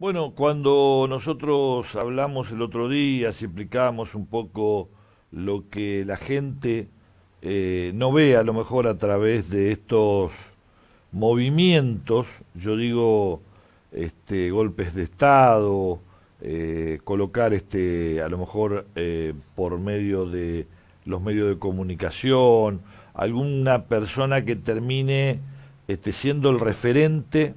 Bueno, cuando nosotros hablamos el otro día, si explicamos un poco lo que la gente eh, no ve a lo mejor a través de estos movimientos, yo digo este, golpes de Estado, eh, colocar este, a lo mejor eh, por medio de los medios de comunicación, alguna persona que termine este, siendo el referente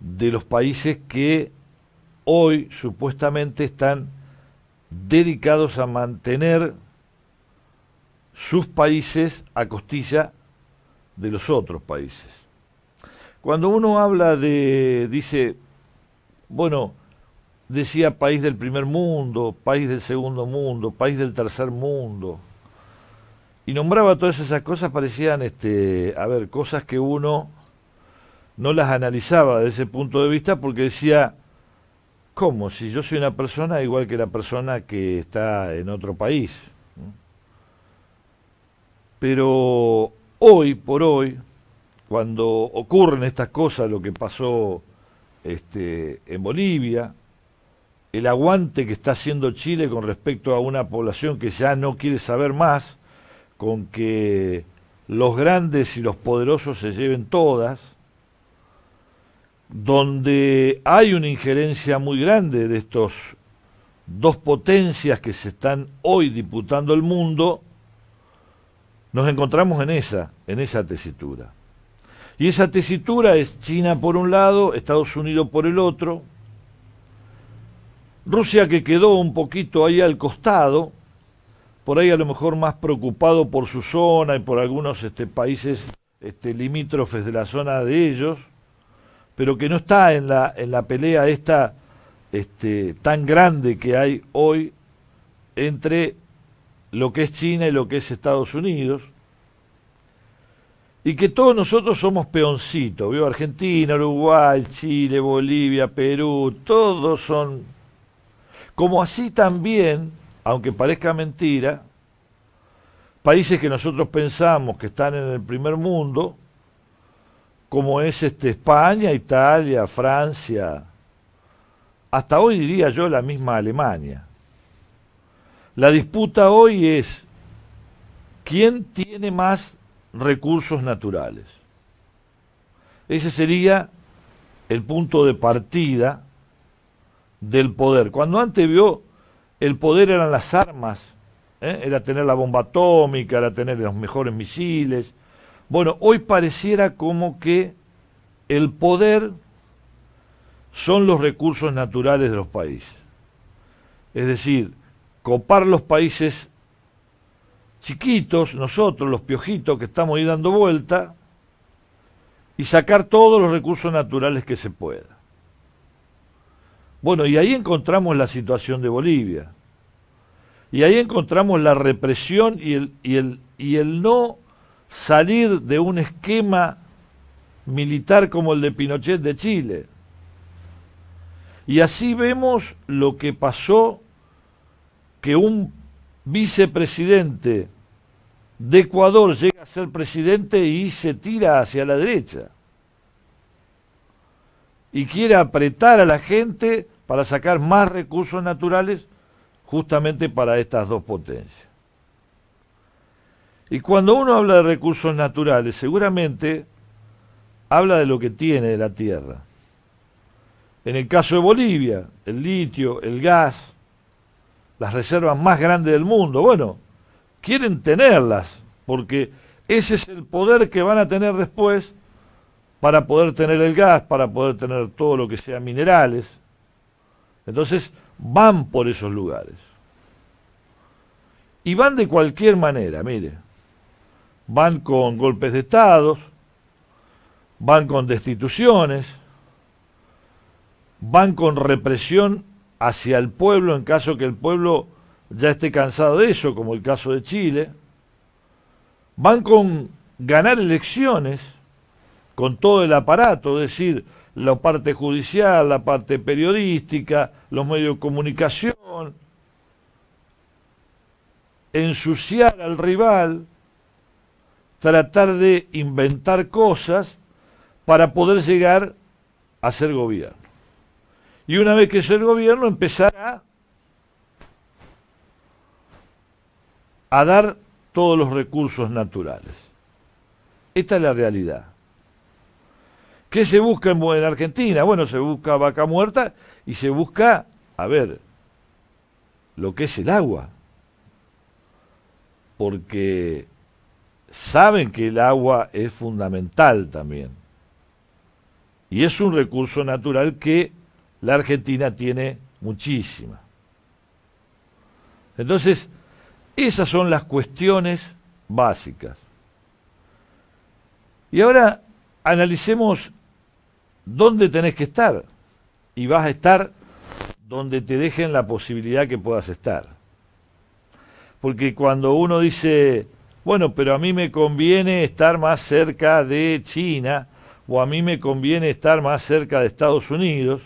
de los países que hoy supuestamente están dedicados a mantener sus países a costilla de los otros países. Cuando uno habla de, dice, bueno, decía país del primer mundo, país del segundo mundo, país del tercer mundo, y nombraba todas esas cosas, parecían, este, a ver, cosas que uno no las analizaba desde ese punto de vista porque decía, ¿cómo? Si yo soy una persona igual que la persona que está en otro país. Pero hoy por hoy, cuando ocurren estas cosas, lo que pasó este, en Bolivia, el aguante que está haciendo Chile con respecto a una población que ya no quiere saber más, con que los grandes y los poderosos se lleven todas, donde hay una injerencia muy grande de estos dos potencias que se están hoy disputando el mundo, nos encontramos en esa, en esa tesitura. Y esa tesitura es China por un lado, Estados Unidos por el otro, Rusia que quedó un poquito ahí al costado, por ahí a lo mejor más preocupado por su zona y por algunos este, países este, limítrofes de la zona de ellos, pero que no está en la, en la pelea esta este, tan grande que hay hoy entre lo que es China y lo que es Estados Unidos, y que todos nosotros somos peoncitos, Argentina, Uruguay, Chile, Bolivia, Perú, todos son... Como así también, aunque parezca mentira, países que nosotros pensamos que están en el primer mundo, como es este, España, Italia, Francia, hasta hoy diría yo la misma Alemania. La disputa hoy es quién tiene más recursos naturales. Ese sería el punto de partida del poder. Cuando antes vio el poder eran las armas, ¿eh? era tener la bomba atómica, era tener los mejores misiles, bueno, hoy pareciera como que el poder son los recursos naturales de los países. Es decir, copar los países chiquitos, nosotros, los piojitos que estamos ahí dando vuelta, y sacar todos los recursos naturales que se pueda. Bueno, y ahí encontramos la situación de Bolivia. Y ahí encontramos la represión y el, el, y el no salir de un esquema militar como el de Pinochet de Chile. Y así vemos lo que pasó que un vicepresidente de Ecuador llega a ser presidente y se tira hacia la derecha. Y quiere apretar a la gente para sacar más recursos naturales justamente para estas dos potencias. Y cuando uno habla de recursos naturales, seguramente habla de lo que tiene de la tierra. En el caso de Bolivia, el litio, el gas, las reservas más grandes del mundo, bueno, quieren tenerlas, porque ese es el poder que van a tener después para poder tener el gas, para poder tener todo lo que sea minerales. Entonces van por esos lugares. Y van de cualquier manera, mire van con golpes de estado, van con destituciones, van con represión hacia el pueblo en caso que el pueblo ya esté cansado de eso, como el caso de Chile, van con ganar elecciones con todo el aparato, es decir, la parte judicial, la parte periodística, los medios de comunicación, ensuciar al rival, tratar de inventar cosas para poder llegar a ser gobierno. Y una vez que el gobierno empezar a dar todos los recursos naturales. Esta es la realidad. ¿Qué se busca en, en Argentina? Bueno, se busca vaca muerta y se busca, a ver, lo que es el agua. Porque saben que el agua es fundamental también. Y es un recurso natural que la Argentina tiene muchísima. Entonces, esas son las cuestiones básicas. Y ahora analicemos dónde tenés que estar. Y vas a estar donde te dejen la posibilidad que puedas estar. Porque cuando uno dice, bueno, pero a mí me conviene estar más cerca de China o a mí me conviene estar más cerca de Estados Unidos.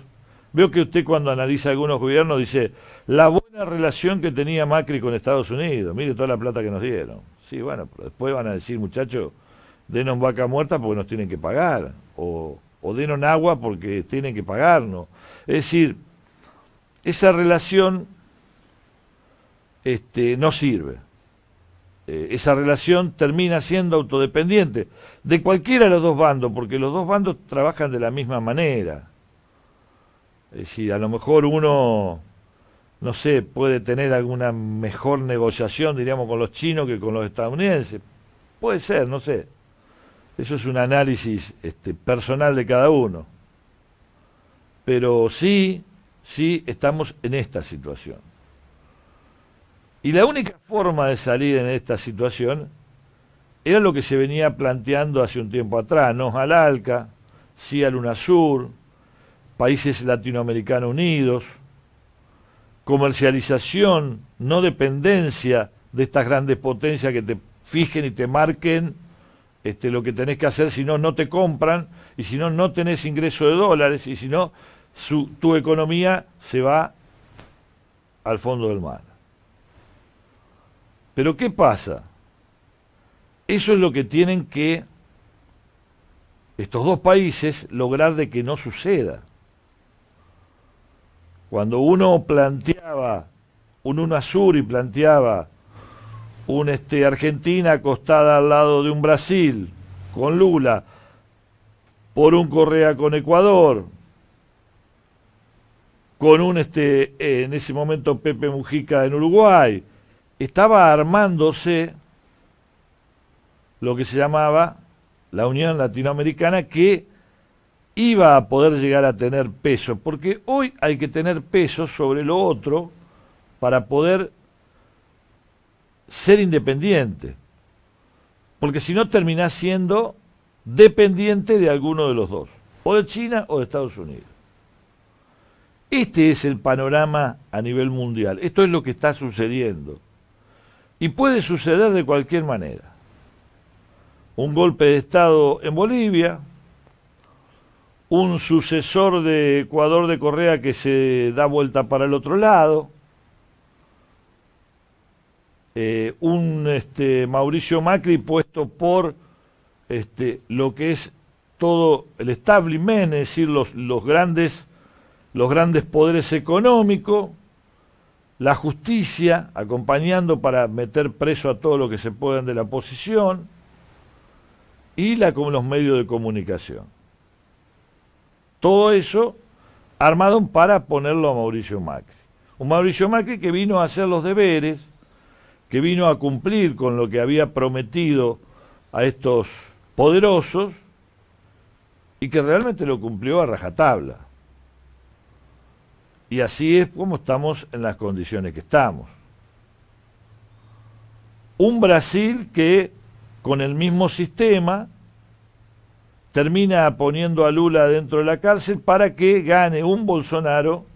Veo que usted cuando analiza algunos gobiernos dice, la buena relación que tenía Macri con Estados Unidos, mire toda la plata que nos dieron. Sí, bueno, pero después van a decir, muchachos, denos vaca muerta porque nos tienen que pagar, o, o denos agua porque tienen que pagarnos. Es decir, esa relación este, no sirve. Eh, esa relación termina siendo autodependiente de cualquiera de los dos bandos, porque los dos bandos trabajan de la misma manera. Es decir, a lo mejor uno, no sé, puede tener alguna mejor negociación, diríamos, con los chinos que con los estadounidenses. Puede ser, no sé. Eso es un análisis este, personal de cada uno. Pero sí, sí estamos en esta situación. Y la única forma de salir en esta situación era lo que se venía planteando hace un tiempo atrás, no al ALCA, sí al UNASUR, países latinoamericanos unidos, comercialización, no dependencia de estas grandes potencias que te fijen y te marquen este, lo que tenés que hacer, si no, no te compran, y si no, no tenés ingreso de dólares, y si no, tu economía se va al fondo del mar. Pero ¿qué pasa? Eso es lo que tienen que estos dos países lograr de que no suceda. Cuando uno planteaba un UNASUR y planteaba un este, Argentina acostada al lado de un Brasil con Lula, por un Correa con Ecuador, con un este, en ese momento Pepe Mujica en Uruguay, estaba armándose lo que se llamaba la Unión Latinoamericana que iba a poder llegar a tener peso, porque hoy hay que tener peso sobre lo otro para poder ser independiente, porque si no terminás siendo dependiente de alguno de los dos, o de China o de Estados Unidos. Este es el panorama a nivel mundial, esto es lo que está sucediendo. Y puede suceder de cualquier manera. Un golpe de Estado en Bolivia, un sucesor de Ecuador de Correa que se da vuelta para el otro lado, eh, un este, Mauricio Macri puesto por este, lo que es todo el establishment, es decir, los, grandes, los grandes poderes económicos, la justicia acompañando para meter preso a todo lo que se puedan de la oposición y la, los medios de comunicación. Todo eso armado para ponerlo a Mauricio Macri. Un Mauricio Macri que vino a hacer los deberes, que vino a cumplir con lo que había prometido a estos poderosos y que realmente lo cumplió a rajatabla. Y así es como estamos en las condiciones que estamos. Un Brasil que con el mismo sistema termina poniendo a Lula dentro de la cárcel para que gane un Bolsonaro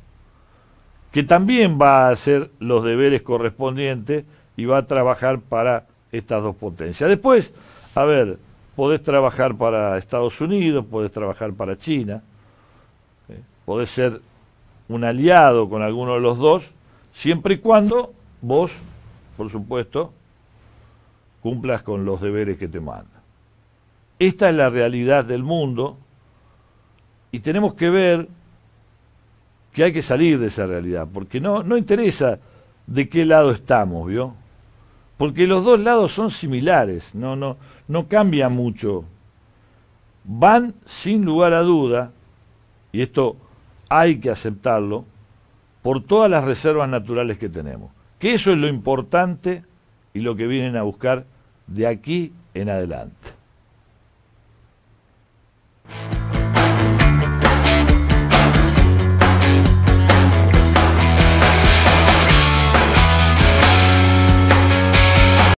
que también va a hacer los deberes correspondientes y va a trabajar para estas dos potencias. Después, a ver, podés trabajar para Estados Unidos, podés trabajar para China, eh, podés ser un aliado con alguno de los dos, siempre y cuando vos, por supuesto, cumplas con los deberes que te mandan. Esta es la realidad del mundo y tenemos que ver que hay que salir de esa realidad, porque no, no interesa de qué lado estamos, ¿vio? Porque los dos lados son similares, no, no, no cambia mucho. Van sin lugar a duda, y esto hay que aceptarlo por todas las reservas naturales que tenemos. Que eso es lo importante y lo que vienen a buscar de aquí en adelante.